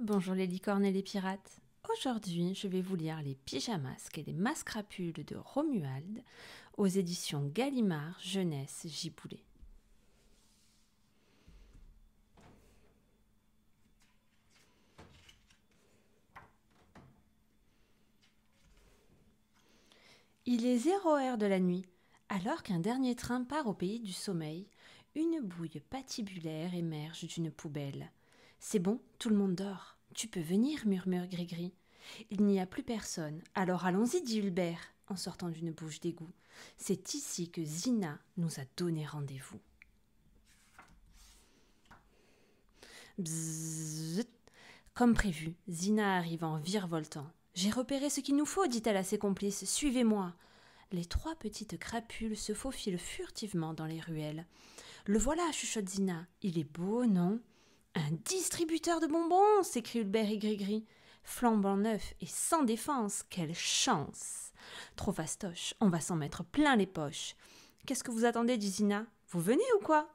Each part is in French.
Bonjour les licornes et les pirates. Aujourd'hui, je vais vous lire Les pyjamasques et les mascrapules de Romuald aux éditions Gallimard Jeunesse Giboulet. Il est zéro heure de la nuit. Alors qu'un dernier train part au pays du sommeil, une bouille patibulaire émerge d'une poubelle. C'est bon, tout le monde dort. Tu peux venir, murmure Grégory. Il n'y a plus personne. Alors allons-y, dit Hulbert, en sortant d'une bouche d'égout. C'est ici que Zina nous a donné rendez-vous. Comme prévu, Zina arrive en virevoltant. J'ai repéré ce qu'il nous faut, dit-elle à ses complices. Suivez-moi. Les trois petites crapules se faufilent furtivement dans les ruelles. Le voilà, chuchote Zina. Il est beau, non un distributeur de bonbons s'écrie Hulbert et Grigri. Flambant neuf et sans défense, quelle chance Trop fastoche, on va s'en mettre plein les poches. Qu'est-ce que vous attendez, Disina Vous venez ou quoi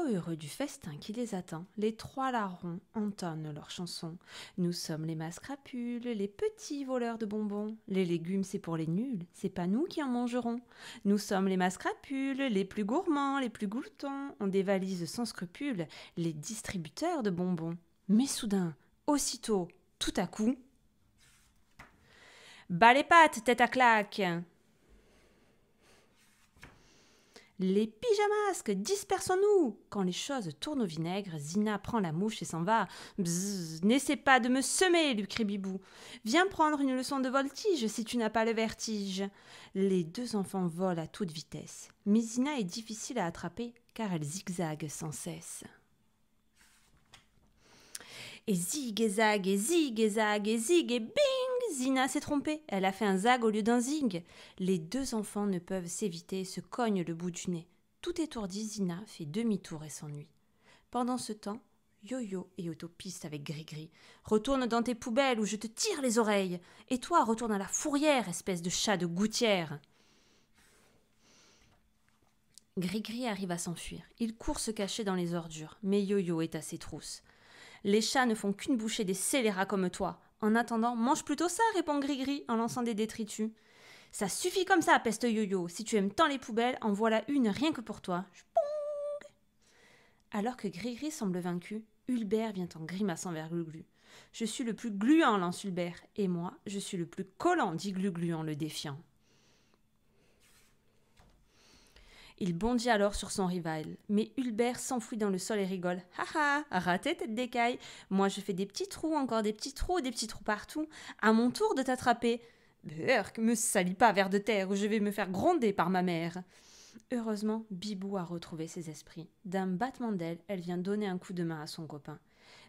heureux du festin qui les attend, les trois larrons entonnent leur chanson. Nous sommes les mascrapules, les petits voleurs de bonbons. Les légumes, c'est pour les nuls, c'est pas nous qui en mangerons. Nous sommes les mascrapules, les plus gourmands, les plus gloutons. On dévalise sans scrupule les distributeurs de bonbons. Mais soudain, aussitôt, tout à coup. Bas les pattes, tête à claque Les pyjamasques, dispersons-nous Quand les choses tournent au vinaigre, Zina prend la mouche et s'en va. Bzzz, n'essaie pas de me semer, lui crie Bibou. Viens prendre une leçon de voltige si tu n'as pas le vertige. Les deux enfants volent à toute vitesse, mais Zina est difficile à attraper car elle zigzague sans cesse. Et et zag et zig et Zina s'est trompée. Elle a fait un zag au lieu d'un zig. Les deux enfants ne peuvent s'éviter, se cognent le bout du nez. Tout étourdi, Zina fait demi-tour et s'ennuie. Pendant ce temps, Yo-Yo et Autopiste avec Grigri. « Retourne dans tes poubelles ou je te tire les oreilles. Et toi, retourne à la fourrière, espèce de chat de gouttière. Grigri arrive à s'enfuir. Il court se cacher dans les ordures, mais Yo-Yo est à ses trousses. Les chats ne font qu'une bouchée des scélérats comme toi. En attendant, mange plutôt ça, répond Grigri en lançant des détritus. Ça suffit comme ça, peste yo-yo. Si tu aimes tant les poubelles, en voilà une rien que pour toi. Alors que Grigri semble vaincu, Hulbert vient en grimaçant vers Gluglu. Je suis le plus gluant, lance Hulbert, et moi, je suis le plus collant, dit Gluglu en le défiant. Il bondit alors sur son rival. Mais Hulbert s'enfuit dans le sol et rigole. Ha ha raté tête d'écaille. Moi je fais des petits trous, encore des petits trous, des petits trous partout. À mon tour de t'attraper. Burk, me salis pas, vers de terre, ou je vais me faire gronder par ma mère. Heureusement, Bibou a retrouvé ses esprits. D'un battement d'ailes, elle vient donner un coup de main à son copain.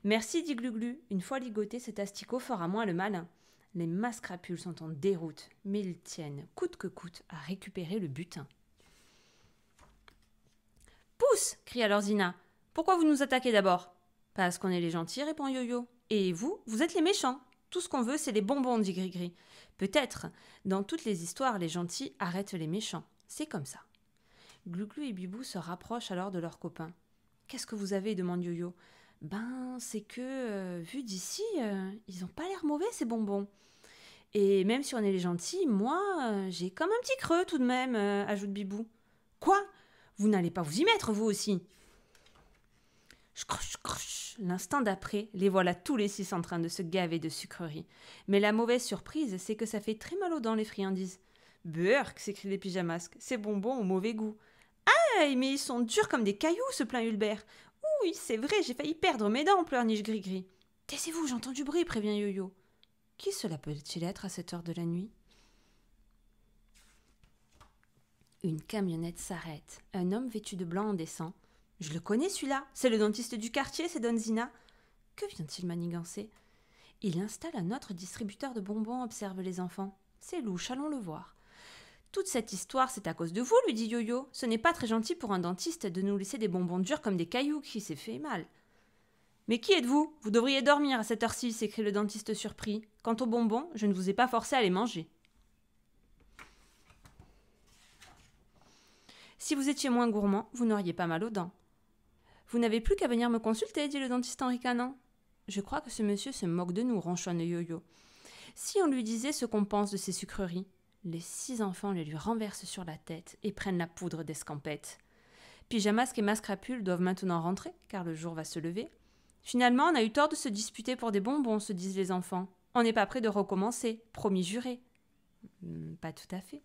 Merci, dit Gluglu. Une fois ligoté, cet asticot fera moins le malin. Les mascrapules sont en déroute, mais ils tiennent, coûte que coûte, à récupérer le butin. Pousse crie alors Zina. Pourquoi vous nous attaquez d'abord Parce qu'on est les gentils, répond Yo-Yo. Et vous, vous êtes les méchants. Tout ce qu'on veut, c'est les bonbons, dit Grigri. Peut-être, dans toutes les histoires, les gentils arrêtent les méchants. C'est comme ça. » et Bibou se rapprochent alors de leurs copains. Qu'est-ce que vous avez demande Yo-Yo. Ben, c'est que, euh, vu d'ici, euh, ils n'ont pas l'air mauvais, ces bonbons. Et même si on est les gentils, moi, euh, j'ai comme un petit creux tout de même, ajoute Bibou. Quoi vous n'allez pas vous y mettre, vous aussi. L'instant d'après, les voilà tous les six en train de se gaver de sucreries. Mais la mauvaise surprise, c'est que ça fait très mal aux dents les friandises. Beurk s'écrit les pyjamasques, C'est bonbon au mauvais goût. Aïe, mais ils sont durs comme des cailloux, se plaint Hulbert. Oui, c'est vrai, j'ai failli perdre mes dents, pleurniche Gris-Gris. Taisez-vous, j'entends du bruit, prévient Yo-Yo. Qui cela peut-il être à cette heure de la nuit Une camionnette s'arrête. Un homme vêtu de blanc en descend. Je le connais celui-là. C'est le dentiste du quartier, c'est Donzina. Que vient-il manigancer Il installe un autre distributeur de bonbons, observe les enfants. C'est louche, allons le voir. Toute cette histoire, c'est à cause de vous, lui dit Yo-Yo. Ce n'est pas très gentil pour un dentiste de nous laisser des bonbons durs comme des cailloux qui s'est fait mal. Mais qui êtes-vous Vous devriez dormir à cette heure-ci, s'écrie le dentiste surpris. Quant aux bonbons, je ne vous ai pas forcé à les manger. Si vous étiez moins gourmand, vous n'auriez pas mal aux dents. Vous n'avez plus qu'à venir me consulter, dit le dentiste en ricanant. Je crois que ce monsieur se moque de nous, ronchonne Yo-Yo. Si on lui disait ce qu'on pense de ses sucreries, les six enfants les lui renversent sur la tête et prennent la poudre d'escampette. Pyjamasque et Mascrapule doivent maintenant rentrer, car le jour va se lever. Finalement, on a eu tort de se disputer pour des bonbons, se disent les enfants. On n'est pas prêt de recommencer, promis juré. Hmm, pas tout à fait.